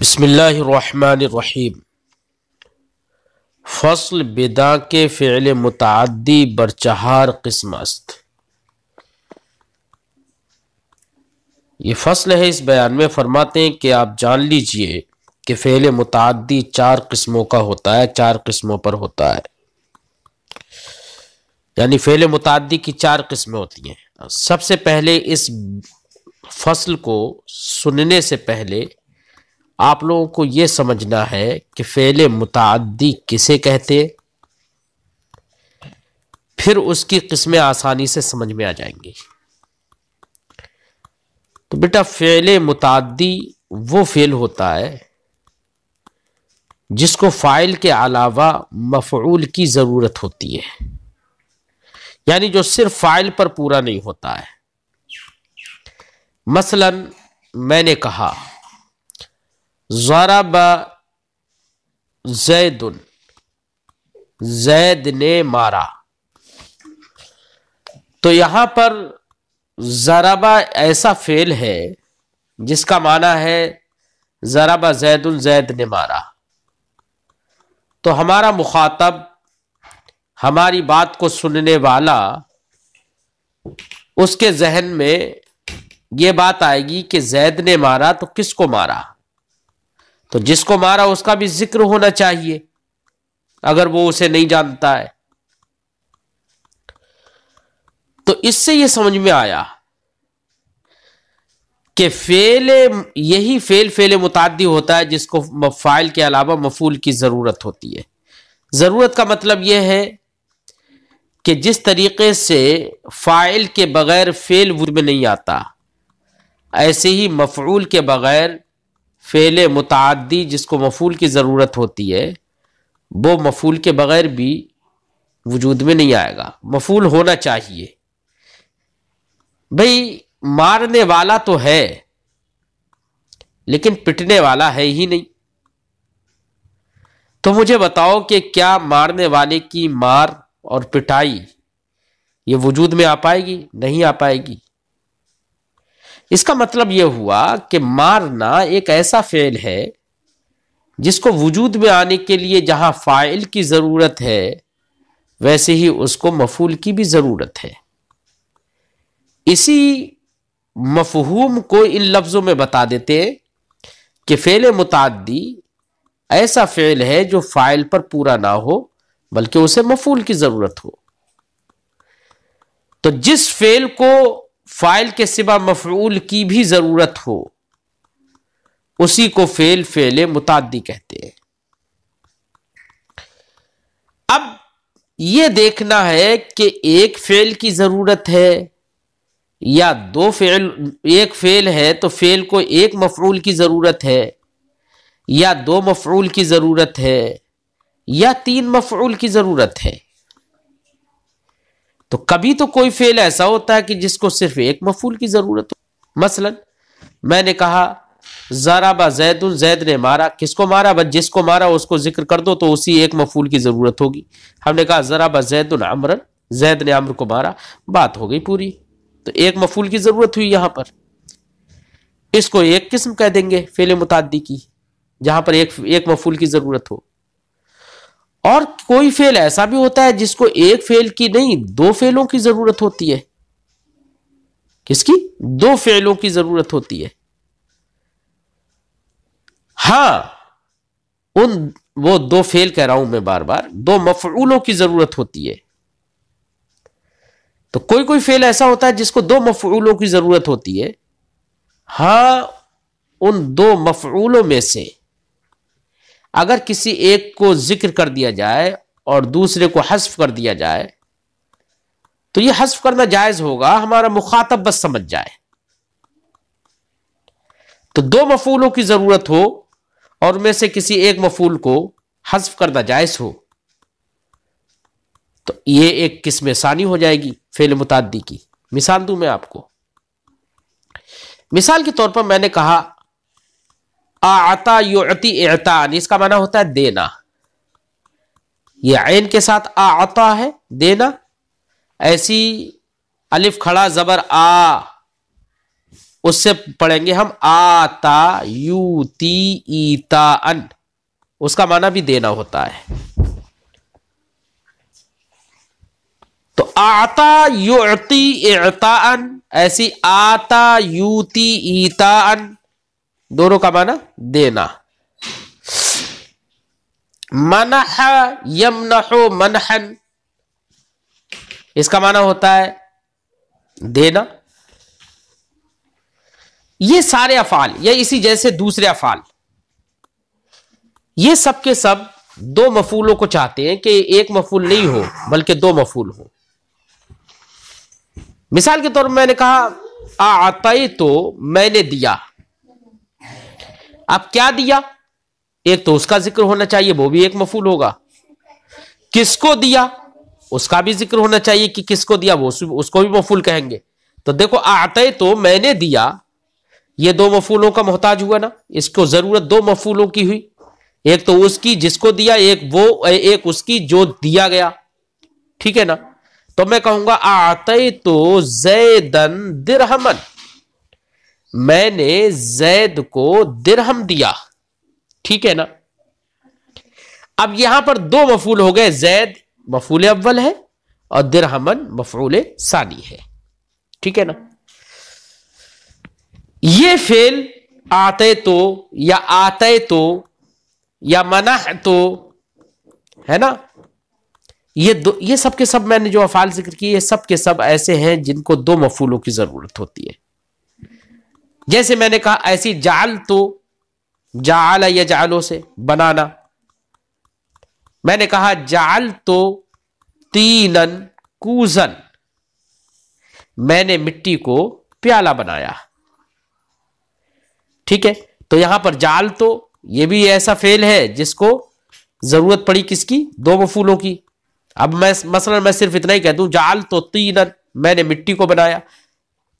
बसमीम फसल बेदा के फ़िल मतदी बरचहार किस्म अस्त ये फसल है इस बयान में फरमाते हैं कि आप जान लीजिए कि फ़िल मतदी चार किस्मों का होता है चार किस्मों पर होता है यानी फ़िल मतदी की चार किस्में होती हैं सबसे पहले इस फसल को सुनने से पहले आप लोगों को यह समझना है कि फ़ेल मुतादी किसे कहते फिर उसकी किस्में आसानी से समझ में आ जाएंगी तो बेटा फ़ेल मुतादी वो फ़ेल होता है जिसको फ़ाइल के अलावा मफूल की ज़रूरत होती है यानी जो सिर्फ फ़ाइल पर पूरा नहीं होता है मसलन मैंने कहा ज़राबा जैदुन जैद ने मारा तो यहां पर ज़राबा ऐसा फेल है जिसका माना है ज़राबा जैदुल जैद ने मारा तो हमारा मुखातब हमारी बात को सुनने वाला उसके जहन में ये बात आएगी कि जैद ने मारा तो किसको मारा तो जिसको मारा उसका भी जिक्र होना चाहिए अगर वो उसे नहीं जानता है तो इससे ये समझ में आया कि फेल यही फेल फेले मुतादी होता है जिसको फाइल के अलावा मफूल की ज़रूरत होती है ज़रूरत का मतलब यह है कि जिस तरीके से फ़ाइल के बग़ैर फेल वजूद में नहीं आता ऐसे ही मफूल के बग़ैर फ़ेल मुतदी जिसको मफूल की ज़रूरत होती है वो मफूल के बग़ैर भी वजूद में नहीं आएगा मफूल होना चाहिए भाई मारने वाला तो है लेकिन पिटने वाला है ही नहीं तो मुझे बताओ कि क्या मारने वाले की मार और पिटाई ये वजूद में आ पाएगी नहीं आ पाएगी इसका मतलब यह हुआ कि मारना एक ऐसा फेल है जिसको वजूद में आने के लिए जहां फ़ाइल की ज़रूरत है वैसे ही उसको मफूल की भी ज़रूरत है इसी मफहूम को इन लफ्ज़ों में बता देते कि फ़ेल मुतादी ऐसा फ़ेल है जो फ़ाइल पर पूरा ना हो बल्कि उसे मफूल की ज़रूरत हो तो जिस फ़ेल को फ़ाइल के सिवा मफरूल की भी ज़रूरत हो उसी को फेल फेले मुतादी कहते हैं अब ये देखना है कि एक फेल की ज़रूरत है या दो फेल एक फेल है तो फेल को एक मफरूल की ज़रूरत है या दो मफरूल की ज़रूरत है या तीन मफरूल की ज़रूरत है तो कभी तो कोई फेल ऐसा होता है कि जिसको सिर्फ एक मफूल की ज़रूरत हो मसलन मैंने कहा ज़राबा जैदुल जैद ने मारा किसको मारा बस जिसको मारा उसको जिक्र कर दो तो उसी एक मफूल की ज़रूरत होगी हमने कहा ज़राबा जैदुल अमरन जैद ने अम्र को मारा बात हो गई पूरी तो एक मफूल की ज़रूरत हुई यहां पर इसको एक किस्म कह देंगे फेले मुतादी की जहां पर एक एक मफूल की ज़रूरत हो और कोई फेल ऐसा भी होता है जिसको एक फेल की नहीं दो फेलों की जरूरत होती है किसकी दो फेलों की जरूरत होती है हां उन वो दो फेल कह रहा हूं मैं बार बार दो मफरूलों की जरूरत होती है तो कोई कोई फेल ऐसा होता है जिसको दो मफरूलों की जरूरत होती है हा उन दो मफरूलों में से अगर किसी एक को जिक्र कर दिया जाए और दूसरे को हस्फ कर दिया जाए तो ये हस्फ करना जायज होगा हमारा मुखातब बस समझ जाए तो दो मफूलों की जरूरत हो और उनमें से किसी एक मफूल को हस्फ करना जायज हो तो ये एक किस्म सानी हो जाएगी फेल मुतादी की मिसाल दू मैं आपको मिसाल के तौर पर मैंने कहा आता युति एतान इसका माना होता है देना ये आयन के साथ आ आता है देना ऐसी अलिफ खड़ा जबर आ उससे पढ़ेंगे हम आता युति ईता अन उसका माना भी देना होता है तो आता युति एतान ऐसी आता युति अन दोनों का माना देना मनह यमनहो मनहन इसका माना होता है देना ये सारे अफाल या इसी जैसे दूसरे अफाल ये सब के सब दो मफूलों को चाहते हैं कि एक मफूल नहीं हो बल्कि दो मफूल हो मिसाल के तौर पर मैंने कहा आता तो मैंने दिया अब क्या दिया एक तो उसका जिक्र होना चाहिए वो भी एक मफूल होगा किसको दिया उसका भी जिक्र होना चाहिए कि किसको दिया वो उसको भी मफूल कहेंगे तो देखो आते तो मैंने दिया ये दो मफूलों का मोहताज हुआ ना इसको जरूरत दो मफूलों की हुई एक तो उसकी जिसको दिया एक वो एक उसकी जो दिया गया ठीक है ना तो मैं कहूंगा आते तो जैदन दिरहमन मैंने जैद को दिरहम दिया ठीक है ना अब यहां पर दो मफूल हो गए जैद मफूल अव्वल है और दिरहमन मफूल सानी है ठीक है ना ये फेल आते तो या आते तो या मना तो है ना ये दो ये सब के सब मैंने जो अफाल जिक्र किए ये सब के सब ऐसे हैं जिनको दो मफूलों की जरूरत होती है जैसे मैंने कहा ऐसी जाल तो जाल या जालों से बनाना मैंने कहा जाल तो तीनन कूजन मैंने मिट्टी को प्याला बनाया ठीक है तो यहां पर जाल तो ये भी ऐसा फेल है जिसको जरूरत पड़ी किसकी दो मफूलों की अब मैं मसलन मैं सिर्फ इतना ही कह दूं जाल तो तीनन मैंने मिट्टी को बनाया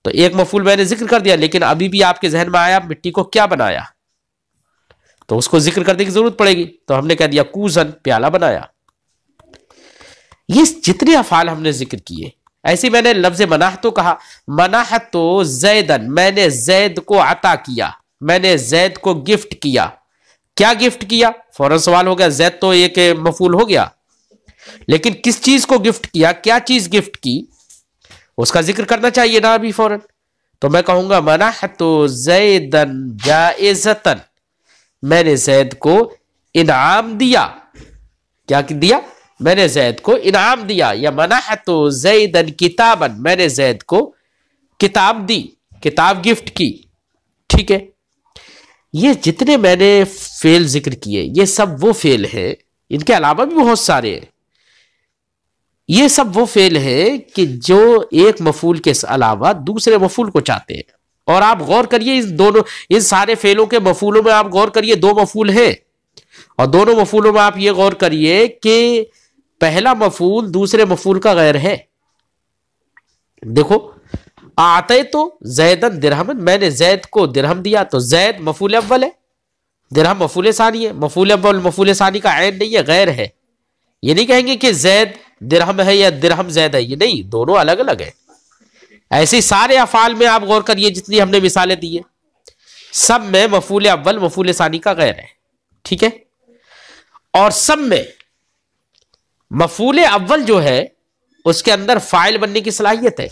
तो एक मफूल मैंने जिक्र कर दिया लेकिन अभी भी आपके जहन में आया मिट्टी को क्या बनाया तो उसको जिक्र करने की जरूरत पड़ेगी तो हमने कह दिया कूजन प्याला बनाया ये जितने अफाल हमने जिक्र किए ऐसे मैंने लफ्ज मनाह तो कहा मनाह तो जैदन मैंने जैद को अता किया मैंने जैद को गिफ्ट किया क्या गिफ्ट किया फौरन सवाल हो गया जैद तो एक मफूल हो गया लेकिन किस चीज को गिफ्ट किया क्या चीज गिफ्ट की उसका जिक्र करना चाहिए ना अभी फौरन तो मैं कहूंगा मना तो जैदन जायजतन मैंने जैद को इनाम दिया क्या दिया मैंने जैद को इनाम दिया या मना तो जैदन किताबन मैंने जैद को किताब दी किताब गिफ्ट की ठीक है ये जितने मैंने फेल जिक्र किए ये सब वो फेल हैं इनके अलावा भी बहुत सारे हैं ये सब वो फेल है कि जो एक मफूल के अलावा दूसरे मफूल को चाहते हैं और आप गौर करिए इस दोनों इन सारे फेलों के मफूलों में आप गौर करिए दो मफूल हैं और दोनों मफूलों में आप ये गौर करिए कि पहला मफूल दूसरे मफूल का गैर है देखो आते तो जैदन दिरहमन मैंने जैद को दिरहम दिया तो जैद मफूल अव्वल है दिरहम मफूल सानी है मफूल अव्वल मफूल सानी का ऐन नहीं है गैर है ये नहीं कहेंगे कि जैद दिरहम है या दिरहम जैद है ये नहीं दोनों अलग अलग है ऐसे सारे अफाल में आप गौर करिए जितनी हमने मिसालें दी है सब में मफूल अव्वल मफूल सानी का गैर है ठीक है और सब में मफूल अव्वल जो है उसके अंदर फाइल बनने की सलाहियत है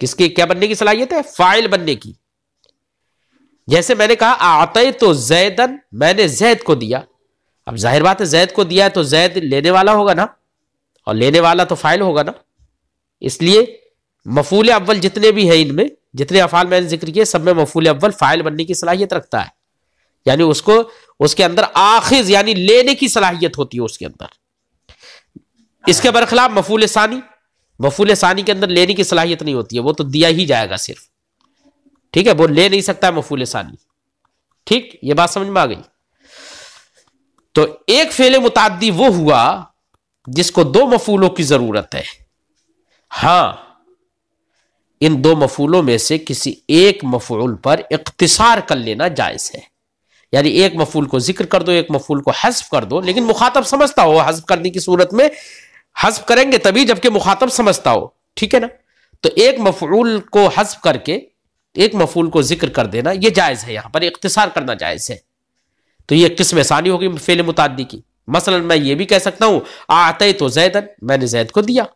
किसके क्या बनने की सलाहियत है फाइल बनने की जैसे मैंने कहा आते तो जैदन मैंने जैद को दिया अब जाहिर बात है जैद को दिया है तो जैद लेने वाला होगा ना और लेने वाला तो फाइल होगा ना इसलिए मफूल अव्वल जितने भी हैं इनमें जितने अफाल मैंने जिक्र किए सब में मफूल अव्वल फाइल बनने की सलाहियत रखता है यानी उसको उसके अंदर आखिज यानी लेने की सलाहियत होती है उसके अंदर इसके बरखिलाफ मफूल सानी मफूल सानी के अंदर लेने की सलाहियत नहीं होती है वो तो दिया ही जाएगा सिर्फ ठीक है वो ले नहीं सकता है मफूल सानी ठीक ये बात समझ में आ गई तो एक फेले मुतादी वो हुआ जिसको दो मफूलों की जरूरत है हाँ इन दो मफूलों में से किसी एक मफूल पर इकतिसार कर लेना जायज है यानी एक मफूल को जिक्र कर दो एक मफूल को हजफ कर दो लेकिन मुखातब समझता हो हजफ करने की सूरत में हजब करेंगे तभी जबकि मुखातब समझता हो ठीक है ना तो एक मफूल को हजफ करके एक मफूल को जिक्र कर देना यह जायज है यहां पर इकतिसार करना जायज है तो ये किस्म आसानी होगी फेल मुतादी की मसलन मैं ये भी कह सकता हूं आते तो जैदन मैंने जैद को दिया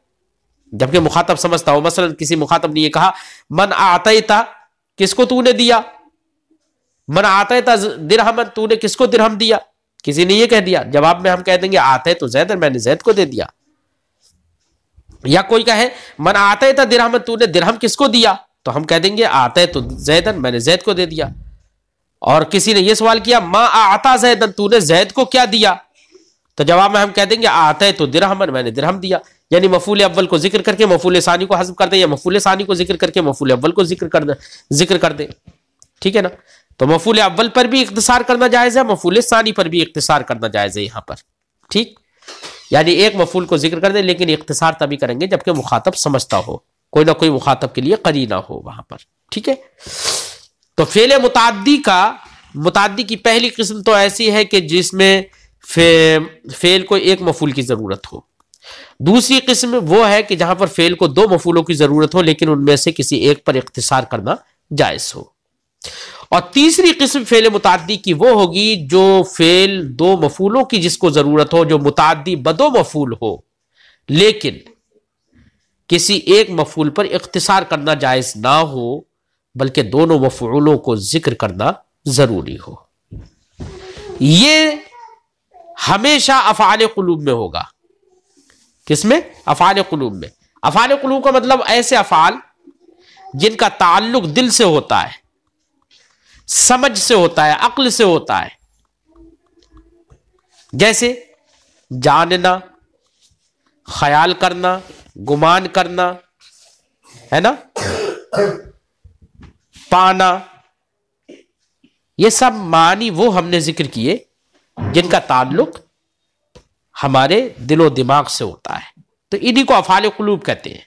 जबकि मुखातब समझता हूं मसलन किसी मुखातब ने यह कहा मन आते था किसको तूने दिया मन आते था दिरहमन तूने किसको दिरहम दिया किसी ने यह कह दिया जवाब में हम कह देंगे आते तो जैदन मैंने जैद को दे दिया या कोई कहे मन आते था दिरहमन तूने दिरहम किसको दिया तो हम कह देंगे आते तो जैदन मैंने जैद को दे दिया और किसी ने यह सवाल किया माँ आता जैदन तूने जैद को क्या दिया तो जवाब में हम कह देंगे आता तो दिरहमन मैंने दिरहम दिया यानी मफूल अव्वल को जिक्र करके मफूल सानी को हजम कर दे या मफूल सानी को जिक्र करके मफूल अव्वल को जिक्र कर दे जिक्र कर दे ठीक है ना तो मफूल अव्वल पर भी इकतसार करना जायज़ है मफूल सानी पर भी इकतसार करना जायज़ है यहाँ पर ठीक यानी एक मफूल को जिक्र कर दे लेकिन इकतसार तभी करेंगे जबकि मुखातब समझता हो कोई ना कोई मुखातब के लिए करी ना हो वहां पर ठीक है तो फेल मुतादी का मुतादी की पहली किस्म तो ऐसी है कि जिसमें फे, फेल को एक मफूल की ज़रूरत हो दूसरी किस्म वो है कि जहां पर फेल को दो मफूलों की ज़रूरत हो लेकिन उनमें से किसी एक पर इख्तिसार करना जायज़ हो और तीसरी किस्म फेल मुतादी की वो होगी जो फेल दो मफूलों की जिसको ज़रूरत हो जो मुतादी बदो मफूल हो लेकिन किसी एक मफूल पर इख्तिसार करना जायज़ ना हो बल्कि दोनों वफूलों को जिक्र करना ज़रूरी हो ये हमेशा अफ़ाल कलूब में होगा किस में अफ़ाल कलूब में अफ़ाल कलूब का मतलब ऐसे अफ़ाल जिनका ताल्लुक दिल से होता है समझ से होता है अक्ल से होता है जैसे जानना ख्याल करना गुमान करना है ना पाना ये सब मानी वो हमने जिक्र किए जिनका ताल्लुक हमारे दिलो दिमाग से होता है तो इन्हीं को अफाल कलूब कहते हैं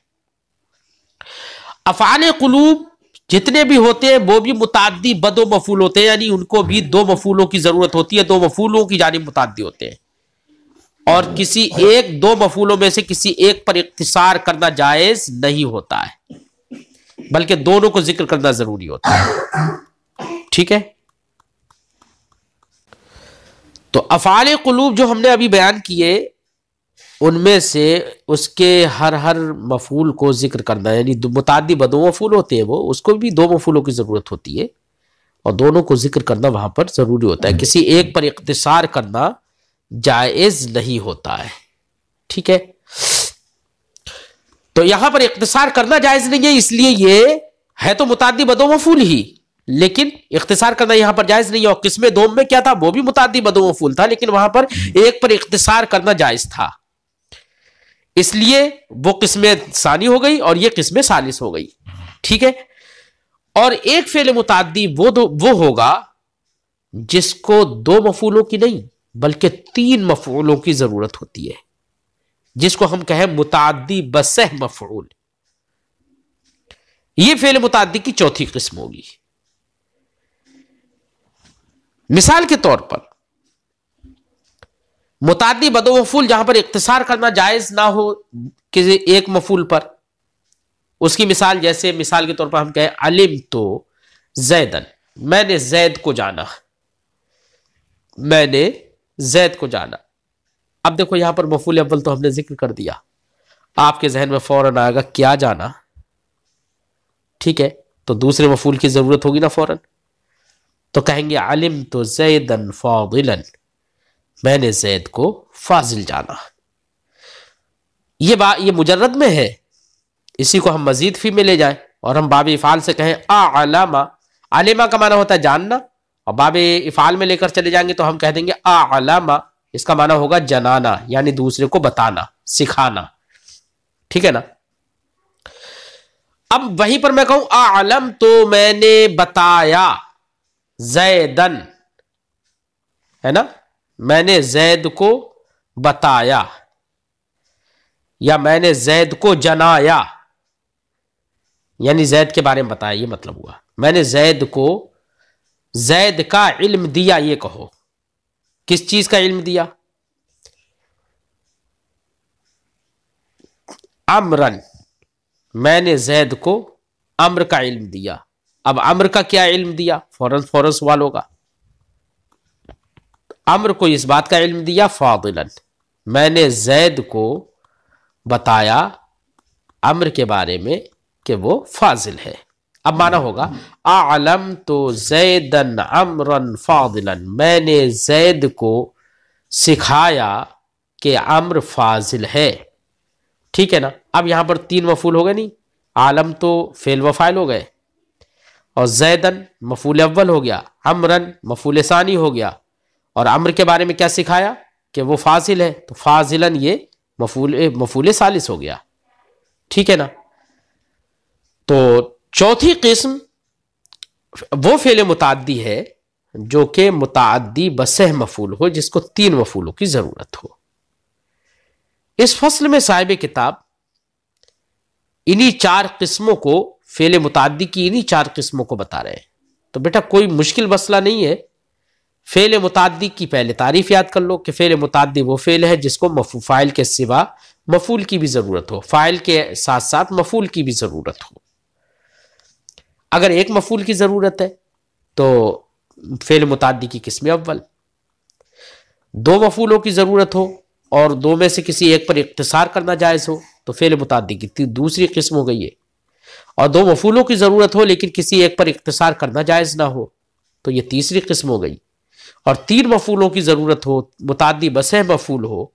अफाल कलूब जितने भी होते हैं वो भी मुतादी बदो मफूल होते हैं यानी उनको भी दो मफूलों की जरूरत होती है दो मफूलों की जानी मुतादी होते हैं और किसी एक दो मफूलों में से किसी एक पर इकसार करना जायज नहीं होता है बल्कि दोनों को जिक्र करना जरूरी होता है ठीक है तो अफाल कलूब जो हमने अभी बयान किए उनमें से उसके हर हर मफूल को जिक्र करना यानी मुतादी बदो मफूल होते हैं वो उसको भी दो मफूलों की ज़रूरत होती है और दोनों को जिक्र करना वहां पर ज़रूरी होता है किसी एक पर इकतसार करना जायज़ नहीं होता है ठीक है तो यहां पर इकतसार करना जायज नहीं है इसलिए ये है तो मुतादी बदो मफूल ही लेकिन इकतसार करना यहां पर जायज नहीं है और किस्म दोम में क्या था वो भी मुतादी बदो मफूल था लेकिन वहां पर एक पर इकतसार करना जायज था इसलिए वो किस्म सानी हो गई और ये किस्म सालिस हो गई ठीक है और एक फेल मुतादी वो दो वो होगा जिसको दो मफूलों की नहीं बल्कि तीन मफूलों की जरूरत होती है जिसको हम कहें मुतादी बसह मफूल ये फेल मुतादी की चौथी किस्म होगी मिसाल के तौर पर मुतादी बदो मफूल जहां पर इकतसार करना जायज ना हो किसी एक मफूल पर उसकी मिसाल जैसे मिसाल के तौर पर हम कहें अलिम तो जैदन मैंने जैद को जाना मैंने जैद को जाना अब देखो यहां पर मफूल अव्वल तो हमने जिक्र कर दिया आपके जहन में फौरन आएगा क्या जाना ठीक है तो दूसरे मफूल की ज़रूरत होगी ना फौरन तो कहेंगे आलिम तो जैदन फादिलन मैंने जैद को फाजिल जाना ये बात ये मुजरद में है इसी को हम मजीद फी में ले जाए और हम बाबी इफ़ाल से कहें आलामा आलिमा का माना होता है जानना और बाबे इफ़ाल में लेकर चले जाएंगे तो हम कह देंगे आलामा इसका माना होगा जनाना यानी दूसरे को बताना सिखाना ठीक है ना अब वहीं पर मैं कहूं आलम तो मैंने बताया जैदन है ना मैंने जैद को बताया या मैंने जैद को जनाया यानी जैद के बारे में बताया ये मतलब हुआ मैंने जैद को जैद का इल्म दिया ये कहो किस चीज का इल्म दिया अमरन मैंने जैद को अम्र का इल्म दिया अब अम्र का क्या इल्म दिया फौरन फौरन सवाल होगा अम्र को इस बात का इल्म दिया फाजिलन मैंने जैद को बताया अम्र के बारे में कि वो फाजिल है अब माना होगा आलम तो जैदन अमरन फाजिलन मैंने जैद को सिखाया कि अम्र फाजिल है ठीक है ना अब यहां पर तीन मफूल हो गए नहीं आलम तो फेल वफाइल हो गए और जैदन मफूल अव्वल हो गया अमरन मफूल सानी हो गया और अम्र के बारे में क्या सिखाया कि वो फाजिल है तो फाजिलन ये मफूल मफूल सालिस हो गया ठीक है ना तो चौथी किस्म वो फेल मुतादी है जो कि मुतदी बसह मफूल हो जिसको तीन मफूलों की ज़रूरत हो इस फसल में साहिब किताब इन्हीं चार किस्मों को फेल मुतादी की इन्हीं चार किस्मों को बता रहे हैं तो बेटा कोई मुश्किल मसला नहीं है फेल मुतदी की पहले तारीफ याद कर लो कि फेल मुतदी वो फेल है जिसको फाइल के सिवा मफूल की भी ज़रूरत हो फाइल के साथ साथ मफूल की भी ज़रूरत हो अगर एक मफूल की ज़रूरत है तो फेल मुतदी की किस्म अव्वल दो मफूलों की ज़रूरत हो और दो में से किसी एक पर इकतसार करना जायज़ हो तो फेल मुतादी की दूसरी किस्म हो गई है और दो मफूलों की ज़रूरत हो लेकिन किसी एक पर इकतसार करना जायज़ ना हो तो ये तीसरी किस्म हो गई और तीन मफूलों की ज़रूरत हो मुतादी बसह मफूल हो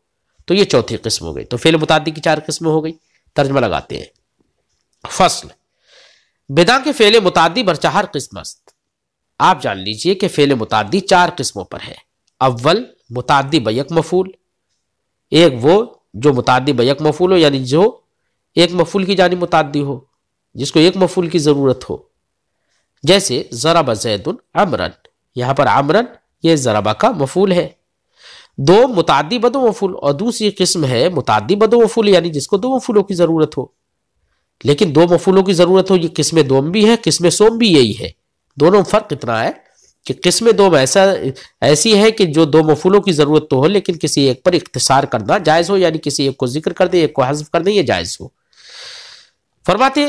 तो ये चौथी किस्म हो गई तो फेल मुतादी की चार किस्म हो गई तर्जमा लगाते हैं फसल बिदा के फेले मुतादी बर चार किस्मस्त आप जान लीजिए कि फेले मुतादी चार किस्मों पर है अव्वल मुतादी बैक मफूल एक वो जो मुतादी बैक मफूल हो यानी जो एक मफूल की जानी मुतादी हो जिसको एक मफूल की ज़रूरत हो जैसे जराबा जैदुल अमरन यहाँ पर आमरन ये जराबा का मफूल है दो मुतादी बदो मफूल और दूसरी किस्म है मुतादी बदो मफूल यानी जिसको दो मफूलों की ज़रूरत हो लेकिन दो मफूलों की ज़रूरत हो ये किस्म दोम भी है किस्म सोम भी यही है दोनों में फ़र्क इतना है कि किस्म दोम ऐसा ऐसी है कि जो दो मफूलों की ज़रूरत तो हो लेकिन किसी एक पर इख्तसार करना जायज़ हो यानी किसी एक को जिक्र कर दें एक को हजफ कर दें यह जायज़ हो फरमाते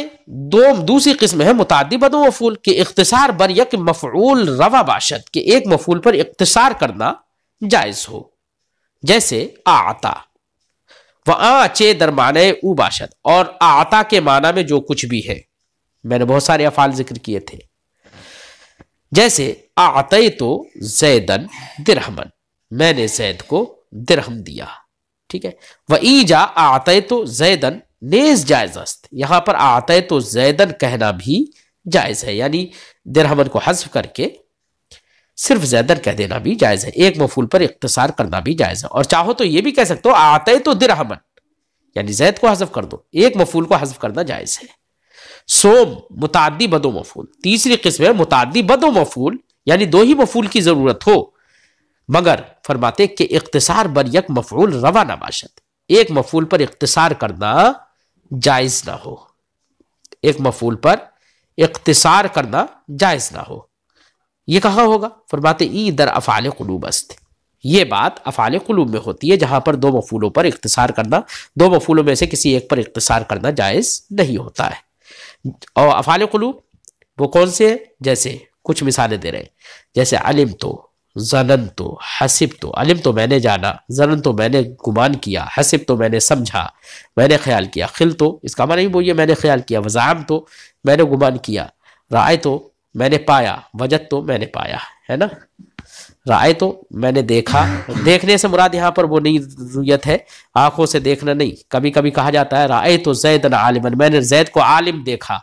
दो दूसरी किस्म है मुतादी बदो मफूल के इख्तसार बर यक मफूल रवा बाशत के एक मफूल पर इख्तसार करना जायज़ हो जैसे आता आचे दरमान उबाशद और आता के माना में जो कुछ भी है मैंने बहुत सारे अफाल जिक्र किए थे जैसे आते तो जैदन दिरहमन मैंने जैद को दिरहम दिया ठीक है व ईजा आते तो जैदन नेज जायजस्त यहां पर आते तो जैदन कहना भी जायज है यानी दिरहमन को हजफ करके सिर्फ जैदर कह देना भी जायज़ है एक मफूल पर इकतसार करना भी जायज़ है और चाहो तो ये भी कह सकते हो आते तो दिरहमन यानी जैद को हजफ कर दो एक मफूल को हजफ करना जायज़ है सोम मुतादी बदो मफूल तीसरी किस्म है मुतादी बदो मफूल यानी दो ही मफूल की ज़रूरत हो मगर फरमाते कि इकतसार बर यक मफूल रवा नबाशत एक मफूल पर इकतसार करना जायज़ ना हो एक मफूल पर इकतसार करना जायज़ ना हो ये कहा होगा फरमाते इधर अफ़ाल कलूब अस्त ये बात अफ़ाल कलूब में होती है जहाँ पर दो मफूलों पर इकतसार करना दो मफूलों में से किसी एक पर इकतसार करना जायज़ नहीं होता है और अफ़ाल कलूब वो कौन से हैं जैसे कुछ मिसालें दे रहे हैं जैसे अलिम तो जनन तो हसिब तो अलिम तो मैंने जाना जनन तो मैंने गुमान किया हसिब तो मैंने समझा मैंने ख्याल किया खिल तो इसका मन ही बोलिए मैंने ख्याल किया वजाम तो मैंने गुमान किया राय तो मैंने पाया वजत तो मैंने पाया है ना राय तो मैंने देखा देखने से मुराद यहाँ पर वो नहीं रुयत है आंखों से देखना नहीं कभी कभी कहा जाता है राय तो न आलिमन मैंने जैद को आलिम देखा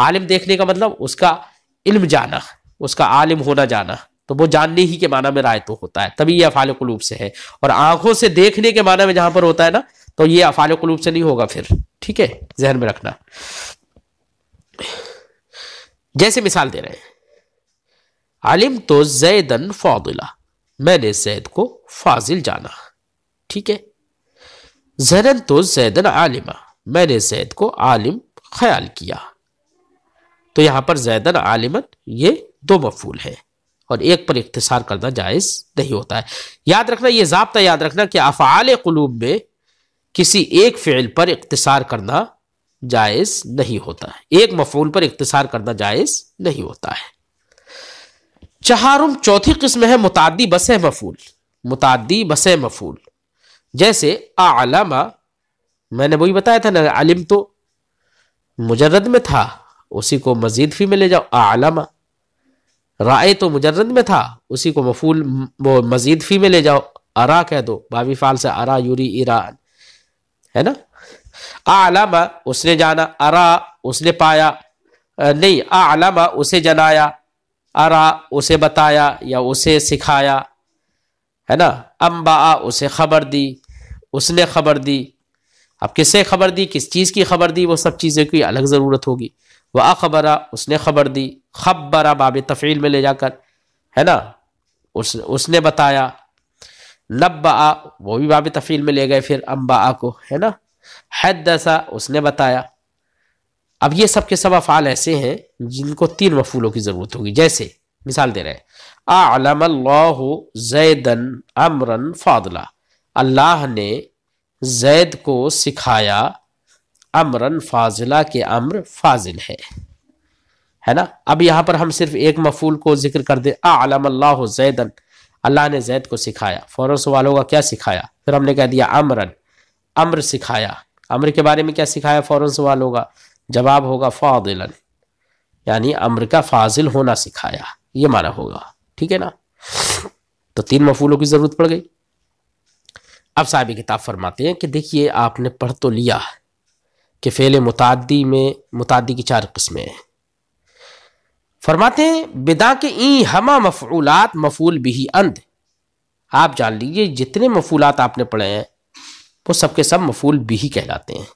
आलिम देखने का मतलब उसका इल्म जाना उसका आलिम होना जाना तो वो जानने ही के माना में राय तो होता है तभी ये अफाल कलूब से है और आंखों से देखने के माना में जहां पर होता है ना तो ये अफाल कलूब से नहीं होगा फिर ठीक है जहन में रखना जैसे मिसाल दे रहे हैं आलिम तो जैदन फादिला मैंने जैद को फाजिल जाना ठीक है जरन तो जैदन आलिमा मैंने जैद को आलिम ख्याल किया तो यहां पर जैदन आलिमन ये दो मफूल है और एक पर इख्तसार करना जायज़ नहीं होता है याद रखना यह जबता याद रखना कि अफ़ाल कलूब में किसी एक फेल पर इख्तसार करना जायज नहीं होता है एक मफूल पर इकतसार करना जायज नहीं होता है चहारुम चौथी किस्म है मुतादी बस मफूल मुतादी बस मफूल जैसे आलामा मैंने वही बताया था ना आलिम तो मुजरद में था उसी को मजीद फी में ले जाओ आलामा राय तो मुजरद में था उसी को मफूल वो मजीद फी में ले जाओ अरा कह दो बावी फाल से अरा यूरी ईरान है ना आलम उसने जाना अरा उसने पाया नहीं आलम उसे जनाया अरा उसे बताया या उसे सिखाया है ना अम्बा उसे खबर दी उसने खबर दी अब किससे खबर दी किस चीज़ की खबर दी वो सब चीज़ें की अलग ज़रूरत होगी वह अखबरा उसने खबर दी खबरा बाब तफ़ील में ले जाकर है ना उस उसने बताया नब्बा वो भी बाब तफ़ील में ले गए फिर अम्बा को है ना हैद उसने बताया अब ये सब के सब अफ़ाल ऐसे हैं जिनको तीन मफूलों की ज़रूरत होगी जैसे मिसाल दे रहे हैं जैदन अमरन फादला अल्लाह ने जैद को सिखाया अमरन फाजिला के अम्र फाजिल है है ना अब यहाँ पर हम सिर्फ एक मफूल को जिक्र कर दे अल्लाह जैदन अल्लाह ने जैद को सिखाया फ़ौरन सवाल होगा क्या सिखाया फिर हमने कह दिया अमरन अम्र सिखाया अम्र के बारे में क्या सिखाया फ़ौरन सवाल होगा जवाब होगा फ़ादिलन यानी अम्र का फाजिल होना सिखाया ये माना होगा ठीक है ना तो तीन मफूलों की ज़रूरत पड़ गई अब साहब किताब फरमाते हैं कि देखिए आपने पढ़ तो लिया कि फेले मुतादी में मुतादी की चार किस्में हैं फरमाते हैं बिदा के ई हमा मफूलात मफूल भी अंध आप जान लीजिए जितने मफूलात आपने पढ़े हैं वो सब के सब मफूल भी ही कहलाते हैं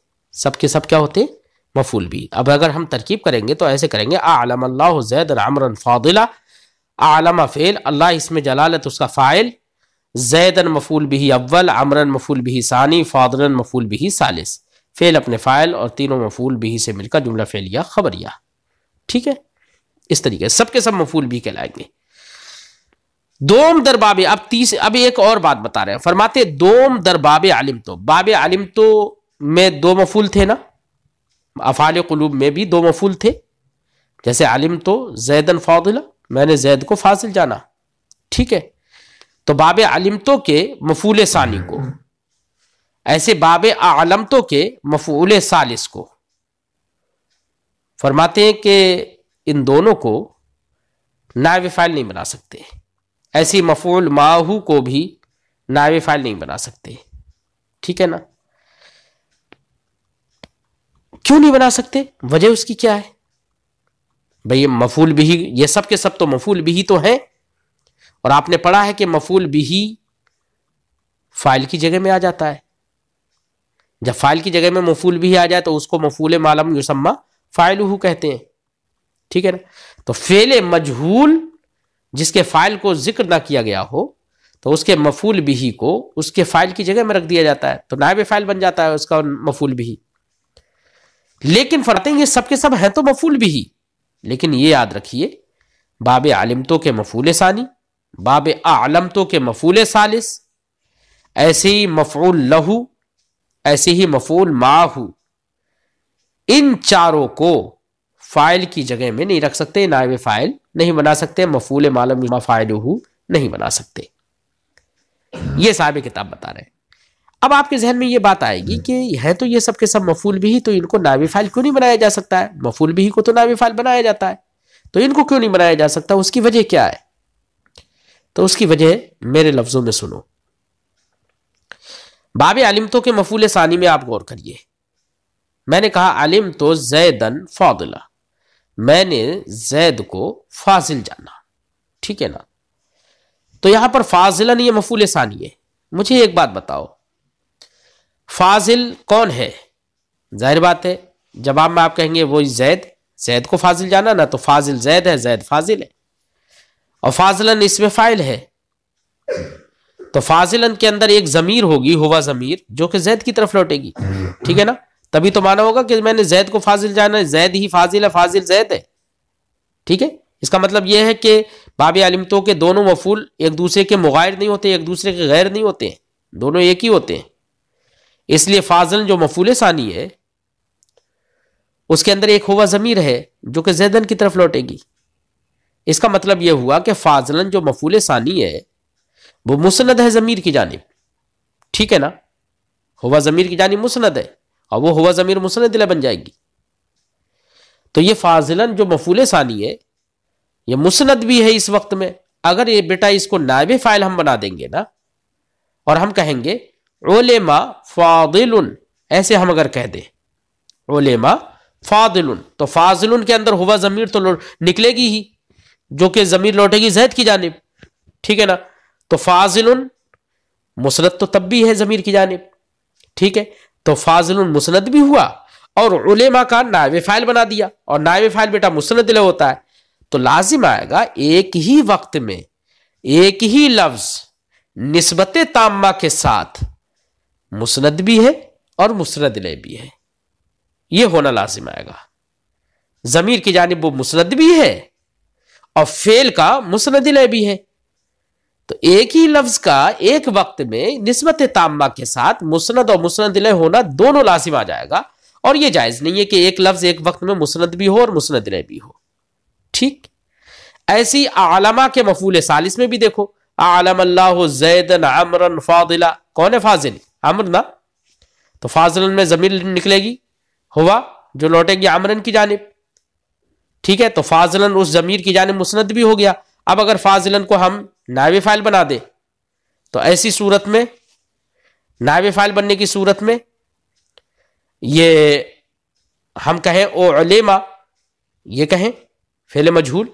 सब के सब क्या होते हैं मफूल भी अब अगर हम तरकीब करेंगे तो ऐसे करेंगे आलम अल्लाह जैद रामरन फादिला आलम फ़ेल अल्लाह इसमें जलालत उसका फ़ाइल जैदन मफूल भी अव्वल अमरन मफूल भी सानी फादरन मफूल भी सालिस फ़ेल अपने फ़ाइल और तीनों मफूल भी से मिलकर जुमला फ़ेलिया खबरिया ठीक है इस तरीके सब के सब मफूल भी कहलाएंगे दोम दरबाबे अब तीस अब एक और बात बता रहे हैं फरमाते दोम दरबाबे आलिम तो बाबे आलिम तो में दो मफूल थे ना अफाल कलूब में भी दो मफूल थे जैसे आलिम तो जैदन फादिला मैंने जैद को फाजिल जाना ठीक है तो बाब तो के मफूल सानी को ऐसे आलम तो के मफूल सालिस को फरमाते हैं कि इन दोनों को नायब फाइल नहीं बना सकते ऐसी मफूल माहू को भी नाव फाइल नहीं बना सकते ठीक है ना क्यों नहीं बना सकते वजह उसकी क्या है भाई ये मफूल भी ये सब के सब तो मफूल भी तो हैं और आपने पढ़ा है कि मफूल भी फाइल की जगह में आ जाता है जब फाइल की जगह में मफूल भी आ जाए तो उसको मफूल मालम यूसम्मा फाइल कहते हैं ठीक है ना तो फेले मजहूल जिसके फ़ाइल को जिक्र ना किया गया हो तो उसके मफूल बिही को उसके फ़ाइल की जगह में रख दिया जाता है तो नायब फ़ाइल बन जाता है उसका मफूल बिही लेकिन फरते ये सब के सब हैं तो मफूल बिही लेकिन ये याद रखिए बाब आलिमतो के मफूल सानी बाब आलमतो के मफूल सालिस ऐसे ही मफूल लहू ऐसे ही मफूल माहू इन चारों को फाइल की जगह में नहीं रख सकते नायब फाइल नहीं बना सकते मफूल मालम फाइल नहीं बना सकते ये साहब किताब बता रहे हैं अब आपके जहन में ये बात आएगी कि है तो ये सब के सब मफूल भी ही तो इनको नायब फाइल क्यों नहीं बनाया जा सकता है मफूल भी ही को तो नायब फाइल बनाया जाता है तो इनको क्यों नहीं बनाया जा सकता उसकी वजह क्या है तो उसकी वजह मेरे लफ्जों में सुनो बाब तो के मफूल सानी में आप गौर करिए मैंने कहा आलिम तो जैदन फौदला मैंने जैद को फाजिल जाना ठीक है ना तो यहां पर फाजिलन ये मफूल सानी है मुझे एक बात बताओ फाजिल कौन है जाहिर बात है जवाब में आप कहेंगे वो जैद जैद को फाजिल जाना ना तो फाजिल जैद है जैद फाजिल है और फाजिलन इसमें फाइल है तो फाजिलन के अंदर एक जमीर होगी हुआ जमीर जो कि जैद की तरफ लौटेगी ठीक है ना तभी तो माना होगा कि मैंने जैद को फाजिल जाना है जैद ही फाजिल है फाजिल जैद है ठीक है इसका मतलब यह है कि बाब आलिमतों के दोनों मफूल एक दूसरे के मुग़ैर नहीं होते एक दूसरे के गैर नहीं होते हैं दोनों एक ही होते हैं इसलिए फाजल जो मफूल सानी है उसके अंदर एक हुआ ज़मीर है जो कि जैदन की तरफ लौटेगी इसका मतलब यह हुआ कि फाजलन जो मफूल सानी है वो मुसनद है ज़मीर की जानब ठीक है ना हुआ ज़मीर की जानब मुसनद है और वो हुआ ज़मीर मुसनद बन जाएगी तो ये फाजिलन जो मफूल सानी है ये मुसनद भी है इस वक्त में अगर ये बेटा इसको नायब फाइल हम बना देंगे ना और हम कहेंगे ओलेमा फादिल ऐसे हम अगर कह दें ओलेमा फादिल तो फाजिल के अंदर हुआ ज़मीर तो निकलेगी ही जो कि ज़मीर लौटेगी जहद की जानब ठीक है ना तो फाजिल मुसरत तो तब भी है ज़मीर की जानब ठीक है तो फाजल मुसनद भी हुआ और उलेमा का नायब फाइल बना दिया और नायब फाइल बेटा मुसनद होता है तो लाजिम आएगा एक ही वक्त में एक ही लफ्ज नस्बत तामा के साथ मुसनद भी है और मुसनद भी है यह होना लाजिम आएगा जमीर की जानब वो मुसनद भी है और फेल का मुसनदिल भी है तो एक ही लफ्ज का एक वक्त में नस्बत तामा के साथ मुसनद और मुसनद होना दोनों लाजिम आ जाएगा और यह जायज नहीं है कि एक लफ्ज एक वक्त में मुसनद भी हो और मुसनद भी हो ठीक ऐसी आलमा के मफूल सालिस में भी देखो आलम अल्लाह जैदन अमरन फादिला कौन है फाजिल अमर ना तो फाजिल में जमीन निकलेगी हुआ जो लौटेगी आमरन की जानब ठीक है तो फाजलन उस जमीर की जानब मुसनद भी हो गया अब अगर फाजिलन को हम नायब फाइल बना दें तो ऐसी सूरत में नायब फाइल बनने की सूरत में ये हम कहें ओ अलेमा ये कहें फेल मजहूल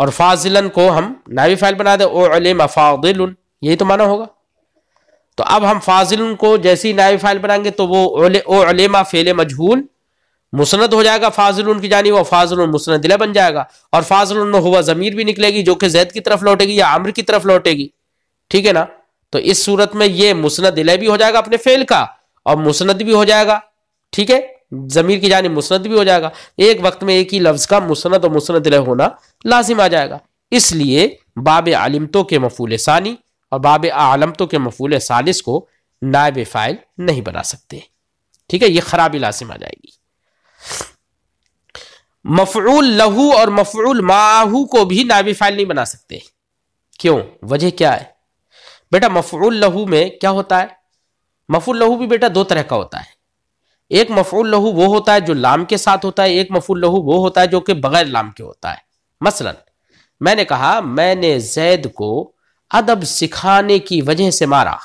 और फाजिलन को हम नायब फाइल बना दें ओ अलेमा फ़ाज़िल यही तो माना होगा तो अब हम फाजिल को जैसी नायब फाइल बनाएंगे तो वो ओले ओ अलेमा फेल मजहूल मुसनद हो जाएगा फाजिल की जानी वह फाजिल मुसनदिला बन जाएगा और फाजिल हुआ जमीर भी निकलेगी जो कि जैद की तरफ लौटेगी या आम्र की तरफ लौटेगी ठीक है ना तो इस सूरत में ये मुसनदिला भी हो जाएगा अपने फेल का और मुसनद भी हो जाएगा ठीक है जमीर की जानी मुसनद भी हो जाएगा एक वक्त में एक ही लफ्ज का मुसनद और मुसनदिला होना लाजिम आ जाएगा इसलिए बाब आलिमतो के मफूल सानी और बाब आलमतों के मफूल सालिस को नायब फ़ाइल नहीं बना सकते ठीक है ये खराबी लाजिम आ जाएगी मफरूल लहू और मफरूल माहू को भी नाबी फाइल नहीं बना सकते क्यों वजह क्या है बेटा मफरूल लहू में क्या होता है मफूल लहू भी बेटा दो तरह का होता है एक मफूल लहू वो होता है जो लाम के साथ होता है एक मफूल लहू वो होता है जो कि बगैर लाम के होता है मसलन मैंने कहा मैंने जैद को अदब सिखाने की वजह से मारा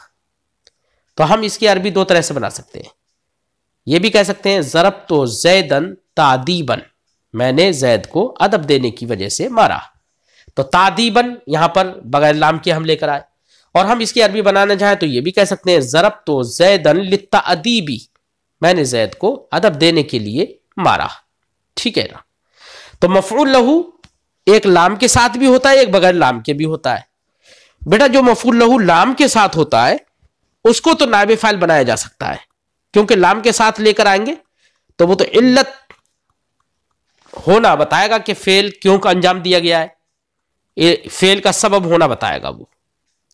तो हम इसकी अरबी दो तरह से बना सकते हैं ये भी कह सकते हैं जरब तो जैदन तादीबन मैंने जैद को अदब देने की वजह से मारा तो तादीबन यहां पर बगैर लाम के हम लेकर आए और हम इसकी अरबी बनाना चाहें तो ये भी कह सकते हैं जरब तो जैदन लिता अदीबी मैंने जैद को अदब देने के लिए मारा ठीक है ना तो मफूल लहू एक लाम के साथ भी होता है एक बगैर लाम के भी होता है बेटा जो मफूल लहू लाम के साथ होता है उसको तो नायब फाइल बनाया जा सकता है क्योंकि लाम के साथ लेकर आएंगे तो वो तो इल्लत होना बताएगा कि फेल क्यों का अंजाम दिया गया है ये फेल का सबब होना बताएगा वो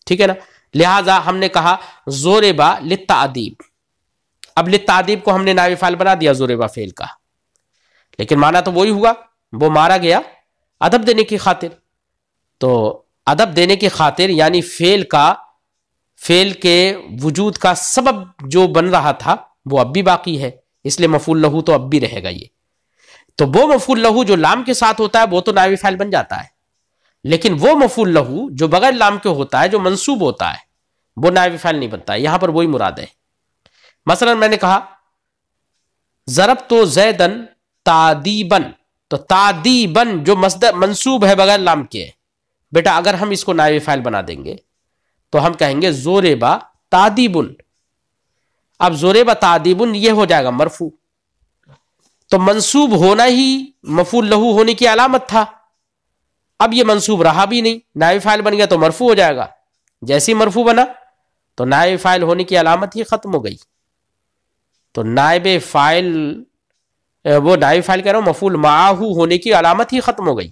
ठीक है ना लिहाजा हमने कहा जोरेबा लिता अदीब अब लिता अदीब को हमने नाविफाल बना दिया जोरेबा फेल का लेकिन माना तो वही हुआ वो मारा गया अदब देने की खातिर तो अदब देने की खातिर यानी फेल का फेल के वजूद का सबब जो बन रहा था वो अब भी बाकी है इसलिए मफूल लहू तो अब भी रहेगा ये तो वो मफूल लहू जो लाम के साथ होता है वो तो नावी फाइल बन जाता है लेकिन वो मफूल लहू जो बगैर लाम के होता है जो मंसूब होता है वो नावी फाइल नहीं बनता है यहां पर वही मुराद है मसलन मैंने कहा जरब तो जैदन तादीबन तो तादीबन जो मसद मंसूब है बगैर लाम के बेटा अगर हम इसको नावी फाइल बना देंगे तो हम कहेंगे जोरेबा तादीबुन अब जोरेबा तादीबुन ये हो जाएगा मरफू तो मंसूब होना ही मफूल लहू होने की अलामत था अब ये मंसूब रहा भी नहीं नायब फाइल बन गया तो मरफू हो जाएगा जैसे ही मरफू बना तो नायब फाइल होने की अलामत ही ख़त्म हो गई तो नायब फाइल वो नायब फाइल कह रहा हूं मफूल माहू होने की अलामत ही ख़त्म हो गई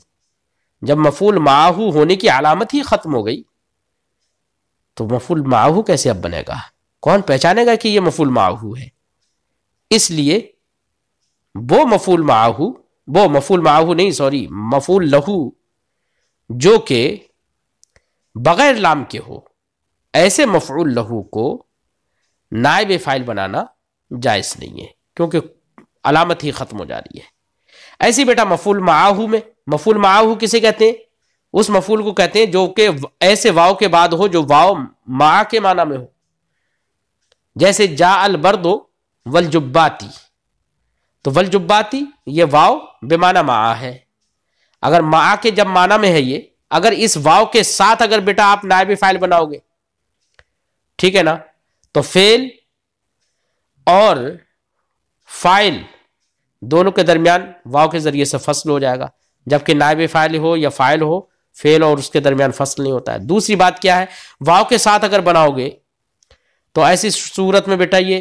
जब मफूल माहू होने की अलामत ही ख़त्म हो गई तो मफूल माहू कैसे अब बनेगा कौन पहचानेगा कि ये मफूल माहू है इसलिए वो मफूल माहू वो मफूल माहू नहीं सॉरी मफूल लहू जो के बगैर लाम के हो ऐसे मफूल लहू को नायब फाइल बनाना जायज़ नहीं है क्योंकि अलामत ही ख़त्म हो जा रही है ऐसी बेटा मफूल माहू में मफूल माहू किसे कहते हैं उस मफूल को कहते हैं जो कि ऐसे वाव के बाद हो जो वाव मा के माना में हो जैसे जा अल बर्दो वल जुब्बाती तो वल जुब्बाती ये वाव बेमाना मा है अगर मा के जब माना में है ये अगर इस वाव के साथ अगर बेटा आप नायब फाइल बनाओगे ठीक है ना तो फेल और फाइल दोनों के दरमियान वाव के जरिए से फसल हो जाएगा जबकि नायब फाइल हो या फाइल हो फेल और उसके दरमियान फसल नहीं होता है दूसरी बात क्या है वाव के साथ अगर बनाओगे तो ऐसी सूरत में बेटा ये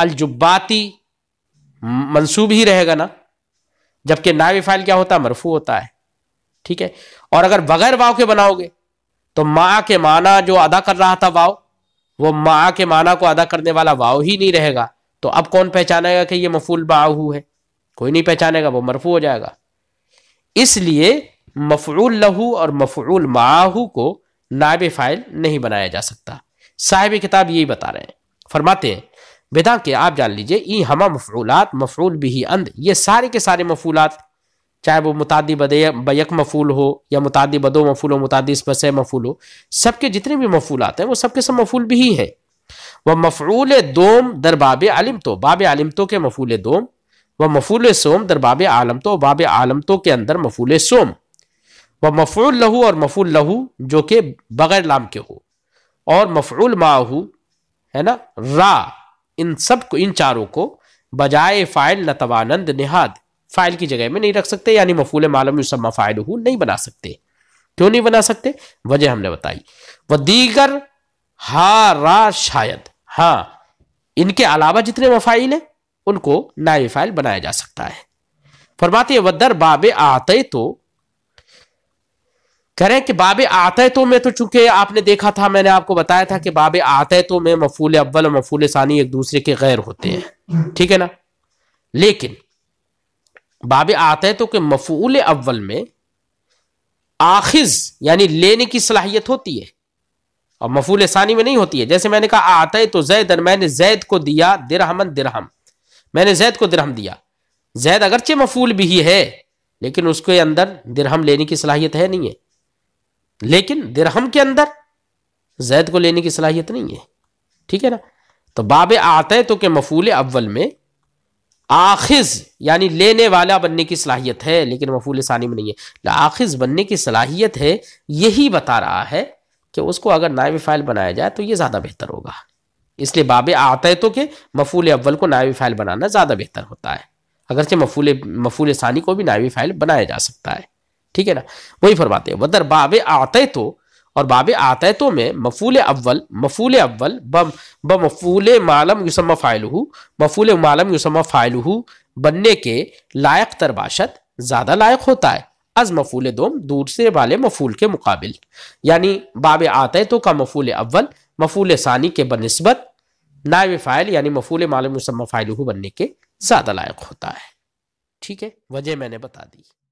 अलजुब्बाती हम्म, मनसूब ही रहेगा ना जबकि नायब फाइल क्या होता है मरफू होता है ठीक है और अगर बगैर वाव के बनाओगे तो माँ के माना जो अदा कर रहा था वाव वो माँ के माना को अदा करने वाला वाव ही नहीं रहेगा तो अब कौन पहचानेगा कि ये मफूल बाहू है कोई नहीं पहचानेगा वो मरफू हो जाएगा इसलिए मफरूल लहू और मफरूल माहू को नायब फाइल नहीं बनाया जा सकता साहिब किताब यही बता रहे हैं फरमाते हैं बेदा के आप जान लीजिए ई हमा मफूलात मफरूल भी अंद ये सारे के सारे मफूलात चाहे वो मुतादी बदे बयक मफूल हो या मुतादी बदो मफूल हो मुतादी बस मफूल हो सबके जितने भी मफूलात हैं वो सबके सब मफूल भी ही हैं वह मफरूल दोम दर बाब आलिम तो बाब आलिम तो के मफूल दोम व मफूल सोम दर बाब आलम तो बाब आलम तो के अंदर मफूल सोम व मफूल लहू और मफूल लहू जो कि बगैर लाम के हो और मफरूल माहू है ना रा इन सब को इन चारों को बजाय फ़ाइल लतवानंद निहाद फ़ाइल की जगह में नहीं रख सकते यानी मफूल मालूम युसमा फ़ाइल हु नहीं बना सकते क्यों नहीं बना सकते वजह हमने बताई व दीगर हा रा शायद हाँ इनके अलावा जितने मफाइल हैं उनको नायब फाइल बनाया जा सकता है फरमाते वदर बाबे आते तो कह रहे हैं कि बाबे आते तो में तो चूंकि आपने देखा था मैंने आपको बताया था कि बाबे आते तो में मफूल अव्वल और मफूल सानी एक दूसरे के गैर होते हैं ठीक है ना लेकिन बाब आते तो के मफूल अव्वल में आखिज यानी लेने की सलाहियत होती है और मफूल सानी में नहीं होती है जैसे मैंने कहा आते तो जैदन मैंने जैद को दिया दिरहमन दिरहम मैंने जैद को दिरहम दिया जैद अगरचे मफूल भी ही है लेकिन उसके अंदर दिरहम लेने की सलाहियत है नहीं है लेकिन दिरहम के अंदर जैद को लेने की सलाहियत नहीं है ठीक है ना तो बाब आते तो के मफूल अव्वल में आखिज यानी लेने वाला बनने की सलाहियत है लेकिन मफूल सानी में नहीं है आखिज बनने की सलाहियत है यही बता रहा है कि उसको अगर नायब फाइल बनाया जाए तो ये ज़्यादा बेहतर होगा इसलिए बाब आते तो के मफूल अव्वल को नायब फाइल बनाना ज़्यादा बेहतर होता है अगरचे मफूल मफूल सानी को भी नायब फाइल बनाया जा सकता है ठीक है ना वही फरमाते हैं वदर बाब आते तो और बाब आते तो में मफूल अव्वल मफूल अव्वल ब मफूल मालम युसम फ़ायलहू मफूल मालम युसम फ़ायलहू बनने के लायक तरबाशत ज़्यादा लायक होता है अज मफूल दोम दूसरे वाले मफूल के मुकाबिल यानी बाब आते तो का मफूल अव्वल मफूल सानी के बनस्बत नायब फ़ाइल यानी मफूल मालम मुसम्मा फ़ाइलहू बनने के ज़्यादा लायक होता है ठीक है वजह मैंने बता दी